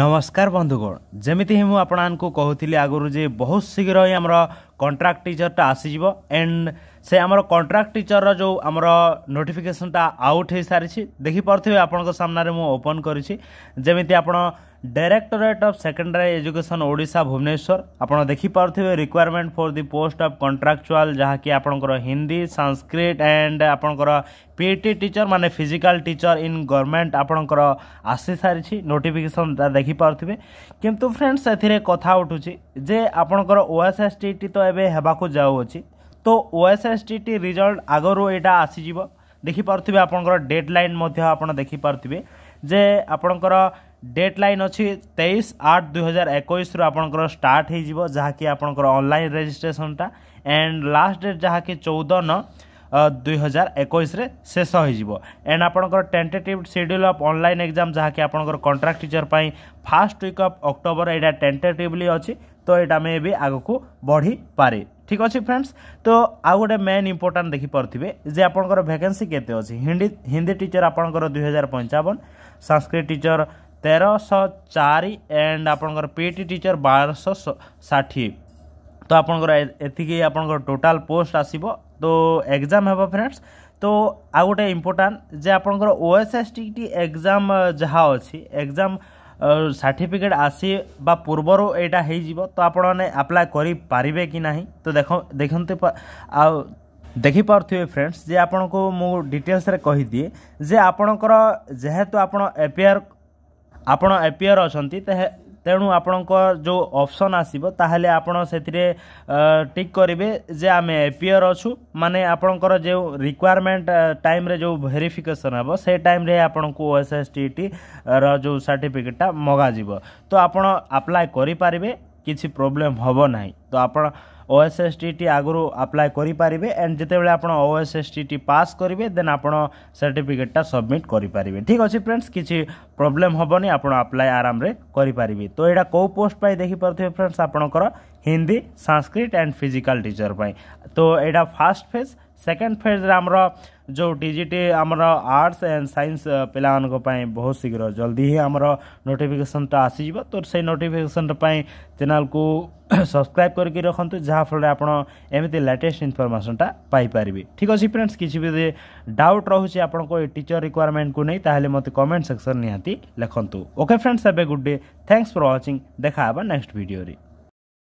ନମସ୍କାର ବନ୍ଧୁଗଣ ଯେମିତି ହିଁ ମୁଁ ଆପଣମାନଙ୍କୁ କହୁଥିଲି ଆଗରୁ ଯେ ବହୁତ ଶୀଘ୍ର ହିଁ ଆମର କଣ୍ଟ୍ରାକ୍ଟ ଟିଚର୍ଟା ଆସିଯିବ ଆଣ୍ଡ ସେ ଆମର କଣ୍ଟ୍ରାକ୍ଟ ଟିଚରର ଯେଉଁ ଆମର ନୋଟିଫିକେସନଟା ଆଉଟ୍ ହୋଇସାରିଛି ଦେଖିପାରୁଥିବେ ଆପଣଙ୍କ ସାମ୍ନାରେ ମୁଁ ଓପନ୍ କରିଛି ଯେମିତି ଆପଣ directorate of secondary education Odisha Bhubaneswar ଆପଣ ଦେଖିପାରୁଥିବେ recruitment for the post of contractual ଯାହାକି ଆପଣଙ୍କର ହିନ୍ଦୀ ସାଂସ୍କ୍ରିଟ୍ ଆଣ୍ଡ ଆପଣଙ୍କର ପି ଟି ଟିଚର୍ ମାନେ ଫିଜିକାଲ୍ ଟିଚର୍ ଇନ୍ ଗଭର୍ଣ୍ଣମେଣ୍ଟ ଆପଣଙ୍କର ଆସିସାରିଛି ନୋଟିଫିକେସନ୍ଟା ଦେଖିପାରୁଥିବେ କିନ୍ତୁ ଫ୍ରେଣ୍ଡସ୍ ଏଥିରେ କଥା ଉଠୁଛି ଯେ ଆପଣଙ୍କର ଓ ଏସ୍ ଏସ୍ ଟି ଟି ତ ଏବେ ହେବାକୁ ଯାଉଅଛି তো ଓଏସ୍ଏସ୍ଟିଟି ରିଜଲ୍ଟ ଆଗରୁ ଏଇଟା ଆସିଯିବ ଦେଖିପାରୁଥିବେ ଆପଣଙ୍କର ଡେଡ଼୍ ଲାଇନ୍ ମଧ୍ୟ ଆପଣ ଦେଖିପାରୁଥିବେ ଯେ ଆପଣଙ୍କର ଡେଟ୍ ଲାଇନ୍ ଅଛି ତେଇଶ ଆଠ ଦୁଇହଜାର ଏକୋଇଶରୁ ଆପଣଙ୍କର ଷ୍ଟାର୍ଟ ହୋଇଯିବ ଯାହାକି ଆପଣଙ୍କର ଅନଲାଇନ୍ ରେଜିଷ୍ଟ୍ରେସନ୍ଟା ଆଣ୍ଡ ଲାଷ୍ଟ ଡେଟ୍ ଯାହାକି ଚଉଦ ନଅ ଦୁଇ ହଜାର ଏକୋଇଶରେ ଶେଷ ହୋଇଯିବ ଏଣ୍ଡ ଆପଣଙ୍କର tentative schedule of online exam ଯାହାକି ଆପଣଙ୍କର କଣ୍ଟ୍ରାକ୍ଟ ଟିଚର୍ ପାଇଁ ଫାର୍ଷ୍ଟ ୱିକ୍ ଅଫ୍ ଅକ୍ଟୋବର ଏଇଟା ଟେଣ୍ଟେଟିଭ୍ଲି ଅଛି ତ ଏଇଟା ମେ ବି ଆଗକୁ ବଢ଼ିପାରେ ঠিক আছে ফ্রেন্ডস তো আউ গোটে মেন ইম্পর্টাট দেখিপারে যে আপনার ভ্যাকেন্সি কেতে অছি হিন্দি হিন্দি টিচর আপনার দুই হাজার পঞ্চাবন সংস্কৃত টিচর তেরশ চারি এন্ড আপনার পিটি টিচর বারশ ষাঠিয়ে তো আপনার এতিকি আপনার টোটাল পোস্ট আসব তো ଏକ୍ଜାମ୍ ହେବ ଫ୍ରେଣ୍ଡସ୍ ତ ଆଉ ଗୋଟେ ଇମ୍ପୋର୍ଟାଣ୍ଟ ଯେ ଆପଣଙ୍କର O S S T T exam ଯାହା ଅଛି ଏକ୍ଜାମ୍ ସାର୍ଟିଫିକେଟ୍ ଆସିବା ପୂର୍ବରୁ ଏଇଟା ହେଇଯିବ ତ ଆପଣମାନେ ଆପ୍ଲାଏ କରିପାରିବେ କି ନାହିଁ ତ ଦେଖ ଦେଖନ୍ତୁ ଆଉ ଦେଖିପାରୁଥିବେ ଫ୍ରେଣ୍ଡସ୍ ଯେ ଆପଣଙ୍କୁ ମୁଁ ଡିଟେଲ୍ସରେ କହିଦିଏ ଯେ ଆପଣଙ୍କର ଯେହେତୁ ଆପଣ ଏପିଆର୍ ଆପଣ ଏପିଆର୍ ଅଛନ୍ତି ᱛᱮᱱᱩ આપણોકો જો অপশন আসিবো তাহলে આપણો সেটিরে টিক କରିবে জে আমি এপিয়ার असू মানে આપણોકો જે रिक्वायरमेंट টাইম রে જો ভেরিফিকেশন হব সেই টাইম রে આપણોકો ওএসএস টিটি ৰ જો সার্টিফিকেট মগা দিব তো આપણો अप्लाई કરી পারিবে কিছি প্রবলেম হব নাই তো આપણો ଓଏସ୍ଏସ୍ଟିଟି ଆଗରୁ ଆପ୍ଲାଏ କରିପାରିବେ ଆଣ୍ଡ ଯେତେବେଳେ ଆପଣ ଓଏସ୍ଏସ୍ଟିଟି ପାସ୍ କରିବେ ଦେନ୍ ଆପଣ ସାର୍ଟିଫିକେଟ୍ଟା ସବମିଟ୍ କରିପାରିବେ ଠିକ୍ ଅଛି ଫ୍ରେଣ୍ଡସ୍ କିଛି ପ୍ରୋବ୍ଲେମ୍ ହେବନି ଆପଣ ଆପ୍ଲାଏ ଆରାମରେ କରିପାରିବେ ତ ଏଇଟା କେଉଁ ପୋଷ୍ଟ ପାଇଁ ଦେଖିପାରୁଥିବେ ଫ୍ରେଣ୍ଡସ୍ ଆପଣଙ୍କର Hindi Sanskrit and physical teacher ପାଇଁ ତ ଏଇଟା ଫାର୍ଷ୍ଟ ଫେଜ୍ ସେକେଣ୍ଡ ଫେଜ୍ରେ ଆମର जो टीजीटी आमर आर्ट्स एंड सैन्स पाई बहुत शीघ्र जल्दी ही आम नोटिफिकेसन आसीज तो से नोटिफिकेसन चैनल को सब्सक्राइब करके रखु जहाँफल आपमती लेटेस्ट इनफर्मेसनटा पाइपर ठीक अच्छे फ्रेंड्स किसी भी डाउट रोचे आपण टीचर रिक्वयरमेंट को नहीं ताहले मत कमेंट सेक्शन निहाती लिखुद okay friends have a good day thanks for watching देखा नेक्स्ट भिडियो